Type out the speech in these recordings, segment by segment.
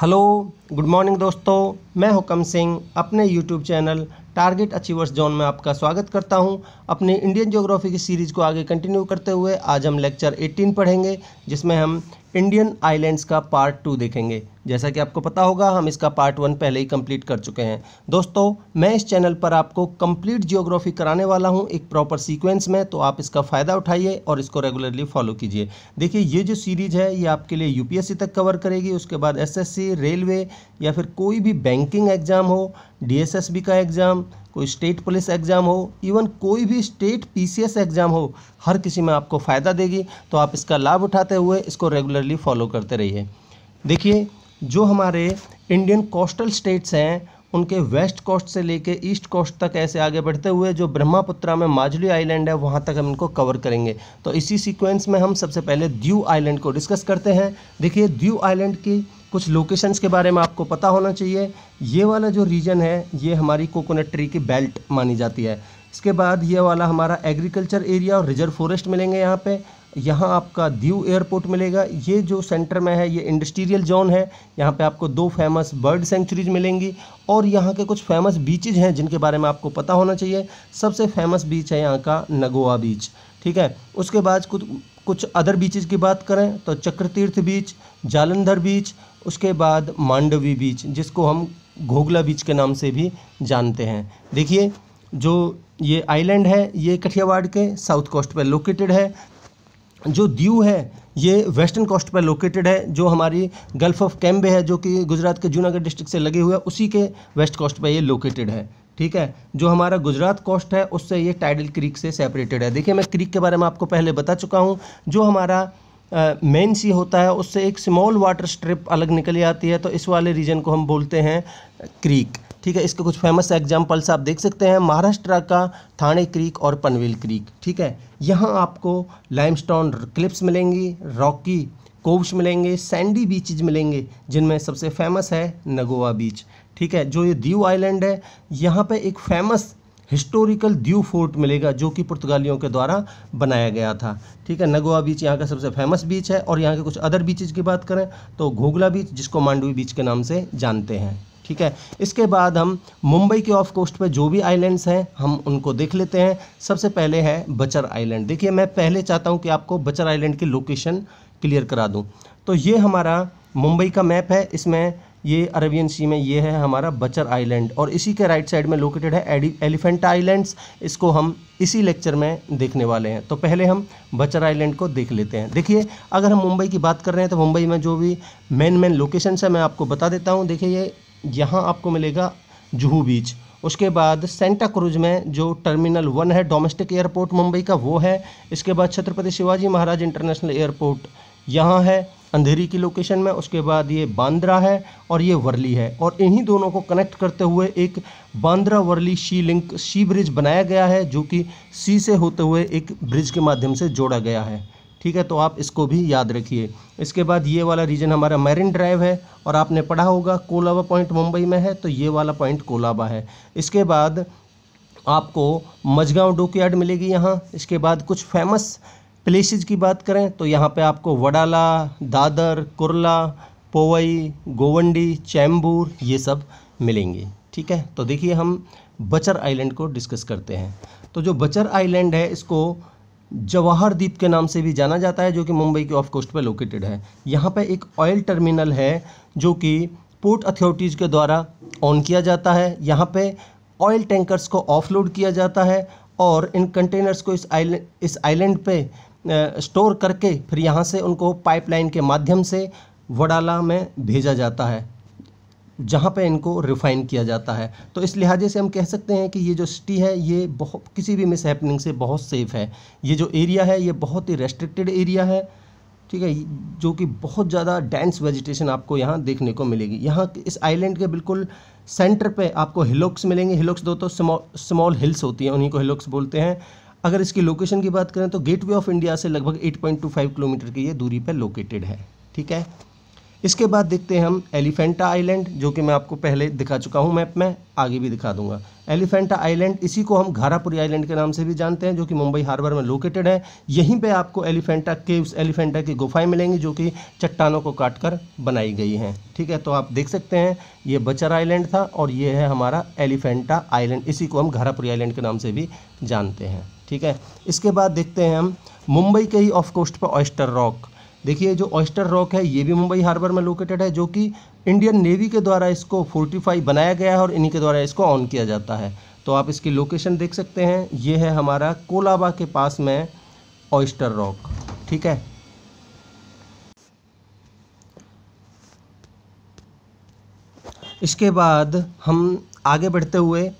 Hello good morning दोस्तों मैं हुकम सिंह अपने YouTube channel target achievers zone में आपका स्वागत करता हूं अपने इंडियन ज्योग्राफी की सीरीज़ को आगे कंटिन्यू करते हुए आज हम लेक्चर 18 पढ़ेंगे जिसमें हम इंडियन आइलैंड्स का पार्ट टू देखेंगे जैसा कि आपको पता होगा हम इसका पार्ट वन पहले ही कंप्लीट कर चुके हैं दोस्तों मैं इस चैनल पर आपको कंप्लीट जियोग्राफी कराने वाला हूं एक प्रॉपर सीक्वेंस में तो आप इसका फ़ायदा उठाइए और इसको रेगुलरली फॉलो कीजिए देखिए ये जो सीरीज है ये आपके लिए यू तक कवर करेगी उसके बाद एस रेलवे या फिर कोई भी बैंकिंग एग्ज़ाम हो डी का एग्ज़ाम कोई स्टेट पुलिस एग्ज़ाम हो इवन कोई भी स्टेट पीसीएस एग्ज़ाम हो हर किसी में आपको फ़ायदा देगी तो आप इसका लाभ उठाते हुए इसको रेगुलरली फॉलो करते रहिए देखिए जो हमारे इंडियन कोस्टल स्टेट्स हैं उनके वेस्ट कोस्ट से लेके ईस्ट कोस्ट तक ऐसे आगे बढ़ते हुए जो ब्रह्मपुत्रा में माजुली आइलैंड है वहाँ तक हम इनको कवर करेंगे तो इसी सीक्वेंस में हम सबसे पहले द्यू आइलैंड को डिस्कस करते हैं देखिए द्यू आइलैंड की कुछ लोकेशंस के बारे में आपको पता होना चाहिए ये वाला जो रीजन है ये हमारी कोकोनट ट्री की बेल्ट मानी जाती है इसके बाद ये वाला हमारा एग्रीकल्चर एरिया और रिजर्व फॉरेस्ट मिलेंगे यहाँ पर यहाँ आपका दीव एयरपोर्ट मिलेगा ये जो सेंटर में है ये इंडस्ट्रियल जोन है यहाँ पे आपको दो फेमस बर्ड सेंचुरीज मिलेंगी और यहाँ के कुछ फेमस बीचेज हैं जिनके बारे में आपको पता होना चाहिए सबसे फेमस बीच है यहाँ का नगोआ बीच ठीक है उसके बाद कुछ कुछ अदर बीचेज की बात करें तो चक्रतीर्थ बीच जालंधर बीच उसके बाद मांडवी बीच जिसको हम घोगला बीच के नाम से भी जानते हैं देखिए जो ये आइलैंड है ये कठियावाड़ के साउथ कोस्ट पर लोकेटेड है जो दीव है ये वेस्टर्न कोस्ट पर लोकेटेड है जो हमारी गल्फ़ ऑफ कैम्बे है जो कि गुजरात के जूनागढ़ डिस्ट्रिक्ट से लगे हुए हैं उसी के वेस्ट कोस्ट पर ये लोकेटेड है ठीक है जो हमारा गुजरात कोस्ट है उससे ये टाइडल क्रीक से सेपरेटेड है देखिए मैं क्रीक के बारे में आपको पहले बता चुका हूँ जो हमारा मेन सी होता है उससे एक स्मॉल वाटर स्ट्रिप अलग निकली आती है तो इस वाले रीजन को हम बोलते हैं क्रीक ठीक है इसके कुछ फेमस एग्जाम्पल्स आप देख सकते हैं महाराष्ट्र का थाने क्रीक और पनवेल क्रीक ठीक है यहाँ आपको लाइमस्टोन क्लिप्स मिलेंगी रॉकी कोव्स मिलेंगे सैंडी बीचज मिलेंगे जिनमें सबसे फेमस है नगोवा बीच ठीक है जो ये दीव आइलैंड है यहाँ पे एक फेमस हिस्टोरिकल दीव फोर्ट मिलेगा जो कि पुर्तगालियों के द्वारा बनाया गया था ठीक है नगोवा बीच यहाँ का सबसे फेमस बीच है और यहाँ के कुछ अदर बीचेज की बात करें तो घोगला बीच जिसको मांडवी बीच के नाम से जानते हैं ठीक है इसके बाद हम मुंबई के ऑफ कोस्ट पर जो भी आइलैंड्स हैं हम उनको देख लेते हैं सबसे पहले है बचर आइलैंड देखिए मैं पहले चाहता हूँ कि आपको बचर आइलैंड की लोकेशन क्लियर करा दूँ तो ये हमारा मुंबई का मैप है इसमें ये अरेबियन सी में ये है हमारा बचर आइलैंड और इसी के राइट साइड में लोकेटेड है एलिफेंट आइलैंड्स इसको हम इसी लेक्चर में देखने वाले हैं तो पहले हम बचर आइलैंड को देख लेते हैं देखिए अगर हम मुंबई की बात कर रहे हैं तो मुंबई में जो भी मेन मेन लोकेशंस है मैं आपको बता देता हूँ देखिए ये यहाँ आपको मिलेगा जुहू बीच उसके बाद सेंटा क्रूज में जो टर्मिनल वन है डोमेस्टिक एयरपोर्ट मुंबई का वो है इसके बाद छत्रपति शिवाजी महाराज इंटरनेशनल एयरपोर्ट यहाँ है अंधेरी की लोकेशन में उसके बाद ये बांद्रा है और ये वर्ली है और इन्हीं दोनों को कनेक्ट करते हुए एक Bandra Worli sea link sea bridge बनाया गया है जो कि सी से होते हुए एक ब्रिज के माध्यम से जोड़ा गया है ठीक है तो आप इसको भी याद रखिए इसके बाद ये वाला रीजन हमारा मैरिन ड्राइव है और आपने पढ़ा होगा कोलाबा पॉइंट मुंबई में है तो ये वाला पॉइंट कोलाबा है इसके बाद आपको डोक यार्ड मिलेगी यहाँ इसके बाद कुछ फेमस प्लेसेस की बात करें तो यहाँ पे आपको वडाला दादर कुरला पोवई गोवंडी चैम्बूर ये सब मिलेंगे ठीक है तो देखिए हम बचर आइलैंड को डिस्कस करते हैं तो जो बचर आइलैंड है इसको जवाहर द्वीप के नाम से भी जाना जाता है जो कि मुंबई के ऑफ कोस्ट पर लोकेटेड है यहाँ पर एक ऑयल टर्मिनल है जो कि पोर्ट अथॉरिटीज़ के द्वारा ऑन किया जाता है यहाँ पे ऑयल टैंकर्स को ऑफलोड किया जाता है और इन कंटेनर्स को इस आइलैंड इस आइलैंड पे स्टोर करके फिर यहाँ से उनको पाइपलाइन के माध्यम से वडाला में भेजा जाता है जहाँ पे इनको रिफ़ाइन किया जाता है तो इस लिहाजे से हम कह सकते हैं कि ये जो सिटी है ये बहुत किसी भी मिस हैपनिंग से बहुत सेफ़ है ये जो एरिया है ये बहुत ही रेस्ट्रिक्टेड एरिया है ठीक है जो कि बहुत ज़्यादा डेंस वेजिटेशन आपको यहाँ देखने को मिलेगी यहाँ इस आइलैंड के बिल्कुल सेंटर पे आपको हिलोक्स मिलेंगे हिलोक्स दो तो स्मॉल हिल्स होती हैं उन्हीं को हिलोक्स बोलते हैं अगर इसकी लोकेशन की बात करें तो गेटवे ऑफ इंडिया से लगभग 8.25 किलोमीटर की ये दूरी पर लोकेटेड है ठीक है इसके बाद देखते हैं हम एलिफेंटा आइलैंड जो कि मैं आपको पहले दिखा चुका हूँ मैप में आगे भी दिखा दूंगा एलिफेंटा आइलैंड इसी को हम घारापुरी आइलैंड के नाम से भी जानते हैं जो कि मुंबई हार्बर में लोकेटेड है यहीं पे आपको एलिफेंटा केव्स एलिफेंटा की गुफाएं मिलेंगी जो कि चट्टानों को काटकर बनाई गई हैं ठीक है तो आप देख सकते हैं ये बचर आइलैंड था और ये है हमारा एलिफेंटा आइलैंड इसी को हम घारापुरी आइलैंड के नाम से भी जानते हैं ठीक है इसके बाद देखते हैं हम मुंबई के ही ऑफ कोस्ट पर ऑयस्टर रॉक देखिए जो ऑयस्टर रॉक है ये भी मुंबई हार्बर में लोकेटेड है जो कि इंडियन नेवी के द्वारा इसको फोर्टिफाई बनाया गया है और इन्हीं के द्वारा इसको ऑन किया जाता है तो आप इसकी लोकेशन देख सकते हैं ये है हमारा कोलाबा के पास में ऑयस्टर रॉक ठीक है इसके बाद हम आगे बढ़ते हुए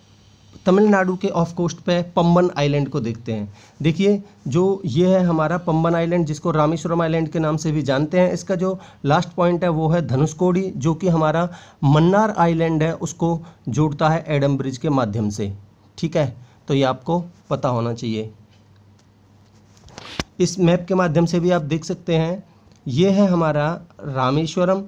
तमिलनाडु के ऑफ कोस्ट पे पम्बन आइलैंड को देखते हैं देखिए जो ये है हमारा पम्बन आइलैंड जिसको रामेश्वरम आइलैंड के नाम से भी जानते हैं इसका जो लास्ट पॉइंट है वो है धनुषकोडी जो कि हमारा मन्नार आइलैंड है उसको जोड़ता है एडम ब्रिज के माध्यम से ठीक है तो ये आपको पता होना चाहिए इस मैप के माध्यम से भी आप देख सकते हैं ये है हमारा रामेश्वरम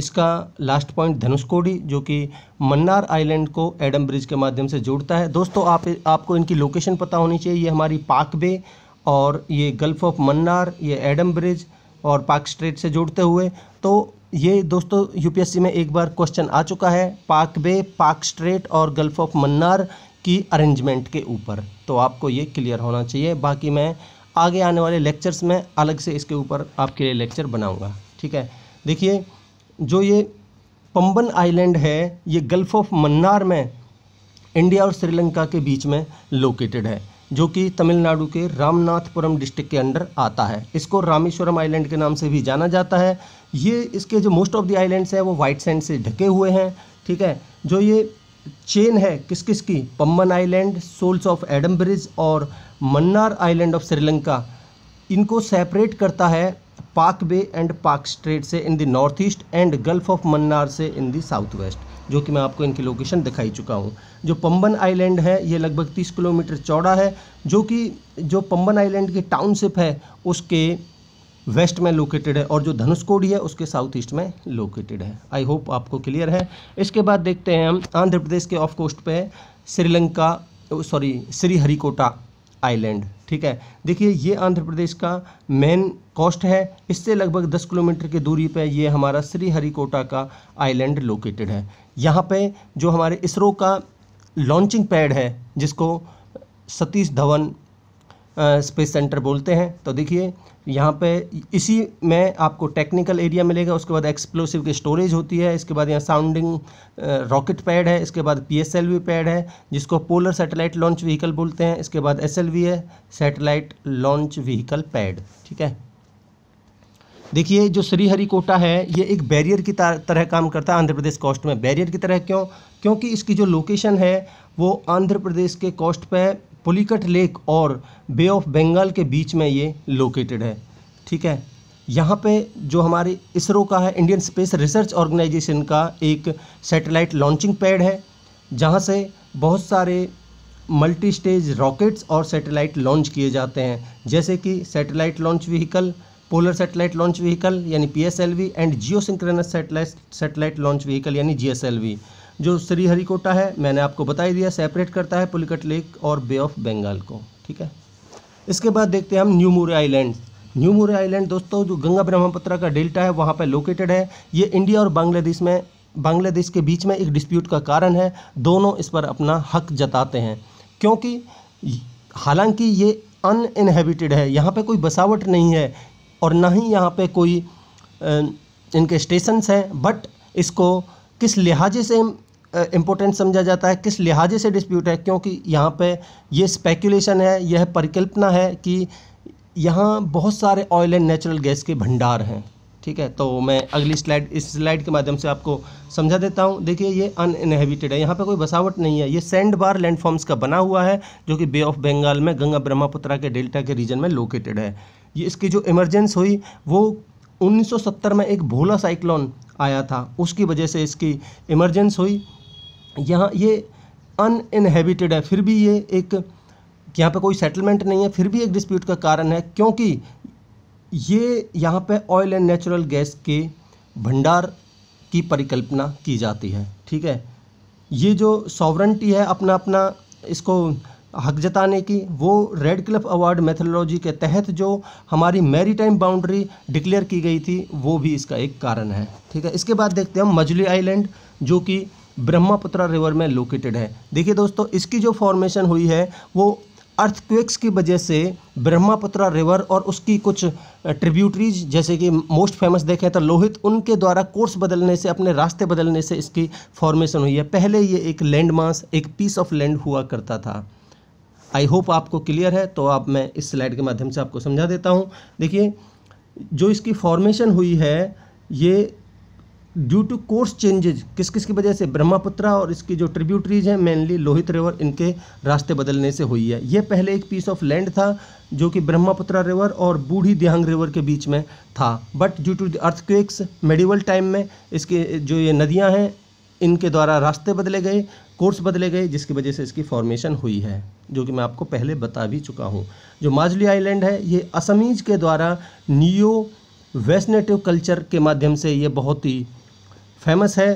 इसका लास्ट पॉइंट धनुषकोडी जो कि मन्नार आइलैंड को एडम ब्रिज के माध्यम से जोड़ता है दोस्तों आप आपको इनकी लोकेशन पता होनी चाहिए ये हमारी पाक बे और ये गल्फ ऑफ मन्नार ये एडम ब्रिज और पाक स्ट्रेट से जोड़ते हुए तो ये दोस्तों यूपीएससी में एक बार क्वेश्चन आ चुका है पाक बे पाक स्ट्रेट और गल्फ ऑफ मन्नार की अरेंजमेंट के ऊपर तो आपको ये क्लियर होना चाहिए बाकी मैं आगे आने वाले लेक्चर्स में अलग से इसके ऊपर आपके लिए लेक्चर बनाऊंगा ठीक है देखिए जो ये पंबन आइलैंड है ये गल्फ ऑफ मन्नार में इंडिया और श्रीलंका के बीच में लोकेटेड है जो कि तमिलनाडु के रामनाथपुरम डिस्ट्रिक्ट के अंडर आता है इसको रामेश्वरम आइलैंड के नाम से भी जाना जाता है ये इसके जो मोस्ट ऑफ द आइलैंड्स हैं वो वाइट सैंड से ढके हुए हैं ठीक है जो ये चेन है किस किस की Pamban island shoals of Adam bridge और मन्नार आइलैंड ऑफ श्रीलंका इनको सेपरेट करता है पाक बे एंड पाक स्ट्रेट से in the north east and gulf of Mannar से इन द साउथ वेस्ट जो कि मैं आपको इनकी लोकेशन दिखाई चुका हूँ जो पम्बन आइलैंड है ये लगभग तीस किलोमीटर चौड़ा है जो कि जो पम्बन आइलैंड की टाउनशिप है उसके वेस्ट में लोकेटेड है और जो धनुषकोडी है उसके साउथ ईस्ट में लोकेटेड है आई होप आपको क्लियर है इसके बाद देखते हैं हम आंध्र प्रदेश के ऑफ कोस्ट पे Sri Lanka sorry Sriharikota island ठीक है देखिए ये आंध्र प्रदेश का मेन कोस्ट है इससे लगभग 10 किलोमीटर की दूरी पे ये हमारा श्रीहरिकोटा का आइलैंड लोकेटेड है यहाँ पे जो हमारे इसरो का लॉन्चिंग पैड है जिसको सतीश धवन स्पेस सेंटर बोलते हैं तो देखिए यहाँ पे इसी में आपको टेक्निकल एरिया मिलेगा उसके बाद एक्सप्लोसिव की स्टोरेज होती है इसके बाद यहाँ साउंडिंग रॉकेट पैड है इसके बाद पी पैड है जिसको पोलर सैटेलाइट लॉन्च व्हीकल बोलते हैं इसके बाद एस है सैटेलाइट लॉन्च व्हीकल पैड ठीक है देखिए जो श्रीहरिकोटा है ये एक बैरियर की तरह काम करता है आंध्र प्रदेश कॉस्ट में बैरियर की तरह क्यों क्योंकि इसकी जो लोकेशन है वो आंध्र प्रदेश के कॉस्ट पर पुलिकट लेक और बे ऑफ बंगाल के बीच में ये लोकेटेड है ठीक है यहाँ पे जो हमारे इसरो का है इंडियन स्पेस रिसर्च ऑर्गेनाइजेशन का एक सैटेलाइट लॉन्चिंग पैड है जहाँ से बहुत सारे मल्टी स्टेज रॉकेट्स और सैटेलाइट लॉन्च किए जाते हैं जैसे कि satellite launch vehicle polar satellite launch vehicle यानी P S L V and geosynchronous satellite satellite launch vehicle यानी जी एस एल वी जो श्रीहरिकोटा है मैंने आपको बता ही दिया सेपरेट करता है पुलिकट लेक और बे ऑफ बंगाल को ठीक है इसके बाद देखते हैं हम New Moore island New Moore island दोस्तों जो गंगा ब्रह्मपुत्र का डेल्टा है वहाँ पर लोकेटेड है ये इंडिया और बांग्लादेश में बांग्लादेश के बीच में एक डिस्प्यूट का कारण है दोनों इस पर अपना हक जताते हैं क्योंकि हालांकि ये अनइनहेबिटेड है यहाँ पे कोई बसावट नहीं है और ना ही यहाँ पे कोई इनके स्टेशंस हैं बट इसको किस लिहाजे से इम्पोर्टेंट समझा जाता है किस लिहाजे से डिस्प्यूट है क्योंकि यहाँ पे ये स्पेकुलेशन है यह परिकल्पना है कि यहाँ बहुत सारे ऑयल एंड नेचुरल गैस के भंडार हैं ठीक है तो मैं अगली स्लाइड इस स्लाइड के माध्यम से आपको समझा देता हूँ देखिए ये अनइनहेबिटेड है यहाँ पे कोई बसावट नहीं है ये सैंड बार लैंडफॉर्म्स का बना हुआ है जो कि बे ऑफ बंगाल में गंगा ब्रह्मपुत्रा के डेल्टा के रीजन में लोकेटेड है ये इसकी जो इमरजेंस हुई वो 1970 में एक भोला साइक्लोन आया था उसकी वजह से इसकी इमरजेंस हुई यहाँ ये अनइनहेबिटेड है फिर भी ये एक यहाँ पे कोई सेटलमेंट नहीं है फिर भी एक डिस्प्यूट का कारण है क्योंकि ये यहाँ पे ऑयल एंड नेचुरल गैस के भंडार की परिकल्पना की जाती है ठीक है ये जो सॉवरेंटी है अपना अपना इसको हक जताने की वो रेड क्लब अवार्ड मेथोलॉजी के तहत जो हमारी मेरी टाइम बाउंड्री डिक्लेयर की गई थी वो भी इसका एक कारण है ठीक है इसके बाद देखते हैं हम मजली आइलैंड जो कि ब्रह्मपुत्र रिवर में लोकेटेड है देखिए दोस्तों इसकी जो फॉर्मेशन हुई है वो अर्थक्वेक्स की वजह से ब्रह्मपुत्र रिवर और उसकी कुछ ट्रिब्यूटरीज जैसे कि मोस्ट फेमस देखें तो लोहित उनके द्वारा कोर्स बदलने से अपने रास्ते बदलने से इसकी फॉर्मेशन हुई है पहले ये एक लैंड मास एक पीस ऑफ लैंड हुआ करता था आई होप आपको क्लियर है तो आप मैं इस स्लाइड के माध्यम से आपको समझा देता हूँ देखिए जो इसकी फॉर्मेशन हुई है ये ड्यू टू कोर्स चेंजेज किस किस की वजह से ब्रह्मपुत्रा और इसकी जो ट्रिब्यूटरीज हैं मेनली लोहित रिवर इनके रास्ते बदलने से हुई है ये पहले एक पीस ऑफ लैंड था जो कि ब्रह्मपुत्रा रिवर और बूढ़ी देहांग रिवर के बीच में था but due to earthquakes medieval time में इसके जो ये नदियाँ हैं इनके द्वारा रास्ते बदले गए कोर्स बदले गए जिसकी वजह से इसकी फॉर्मेशन हुई है जो कि मैं आपको पहले बता भी चुका हूँ जो माजली आइलैंड है ये असमीज के द्वारा नियो वेस्नेटिव कल्चर के माध्यम से ये बहुत ही फेमस है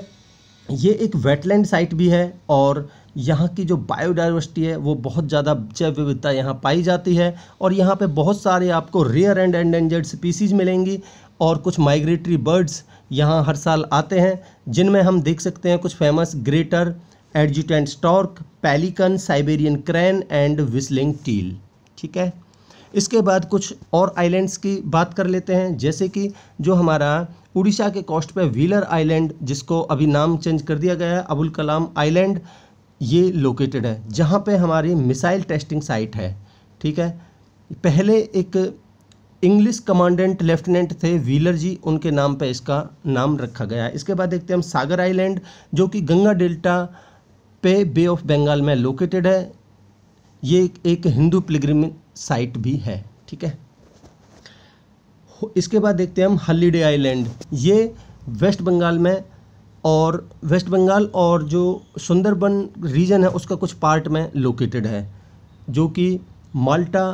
ये एक वेटलैंड साइट भी है और यहाँ की जो बायोडाइवर्सिटी है वो बहुत ज़्यादा जैव विविधता यहाँ पाई जाती है और यहाँ पे बहुत सारे आपको रेयर एंड एंडेंजर्ड स्पीसीज मिलेंगी और कुछ माइग्रेटरी बर्ड्स यहाँ हर साल आते हैं जिनमें हम देख सकते हैं कुछ famous greater adjutant stork pelican Siberian crane and whistling teal ठीक है इसके बाद कुछ और आइलैंड्स की बात कर लेते हैं जैसे कि जो हमारा उड़ीसा के कोस्ट पे व्हीलर आइलैंड जिसको अभी नाम चेंज कर दिया गया है अबुल कलाम आइलैंड ये लोकेटेड है जहाँ पे हमारी मिसाइल टेस्टिंग साइट है ठीक है पहले एक इंग्लिश कमांडेंट लेफ्टिनेंट थे व्हीलर जी उनके नाम पे इसका नाम रखा गया है इसके बाद देखते हैं हम सागर आइलैंड जो कि गंगा डेल्टा पे बे ऑफ बंगाल में लोकेटेड है ये एक हिंदू पिलग्रिम साइट भी है ठीक है इसके बाद देखते हैं हम हलीडे आइलैंड ये वेस्ट बंगाल में और वेस्ट बंगाल और जो सुंदरबन रीजन है उसका कुछ पार्ट में लोकेटेड है जो कि माल्टा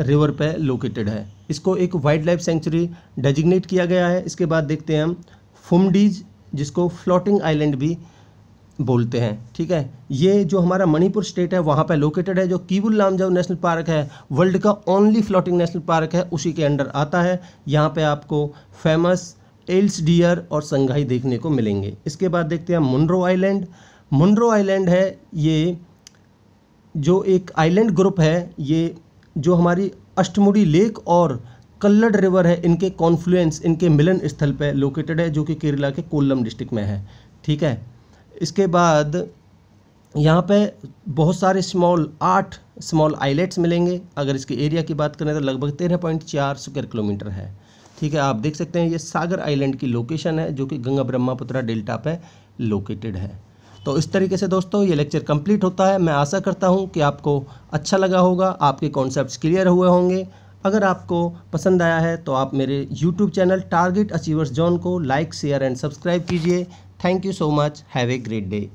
रिवर पे लोकेटेड है इसको एक वाइल्ड लाइफ सेंचुरी डेजिग्नेट किया गया है इसके बाद देखते हैं हम फुमडीज जिसको फ्लोटिंग आइलैंड भी बोलते हैं ठीक है ये जो हमारा मणिपुर स्टेट है वहाँ पर लोकेटेड है जो कीबुल लामजाव नेशनल पार्क है वर्ल्ड का ओनली फ्लोटिंग नेशनल पार्क है उसी के अंडर आता है यहाँ पर आपको फेमस एल्स डियर और संघाई देखने को मिलेंगे इसके बाद देखते हैं मुंड्रो आइलैंड मुंड्रो आइलैंड है ये जो एक आइलैंड ग्रुप है ये जो हमारी अष्टमुड़ी लेक और कल्लड रिवर है इनके कॉन्फ्लुएंस इनके मिलन स्थल पर लोकेटेड है जो कि केरला के कोल्लम डिस्ट्रिक्ट में है ठीक है इसके बाद यहाँ पे बहुत सारे स्मॉल आठ स्मॉल आइलेट्स मिलेंगे अगर इसके एरिया की बात करें तो लगभग तेरह पॉइंट चार स्क्वेयर किलोमीटर है ठीक है आप देख सकते हैं ये सागर आइलैंड की लोकेशन है जो कि गंगा ब्रह्मापुत्रा डेल्टा पे लोकेटेड है तो इस तरीके से दोस्तों ये लेक्चर कंप्लीट होता है मैं आशा करता हूँ कि आपको अच्छा लगा होगा आपके कॉन्सेप्ट क्लियर हुए होंगे अगर आपको पसंद आया है तो आप मेरे YouTube channel target achievers zone को लाइक शेयर एंड सब्सक्राइब कीजिए Thank you so much. Have a great day.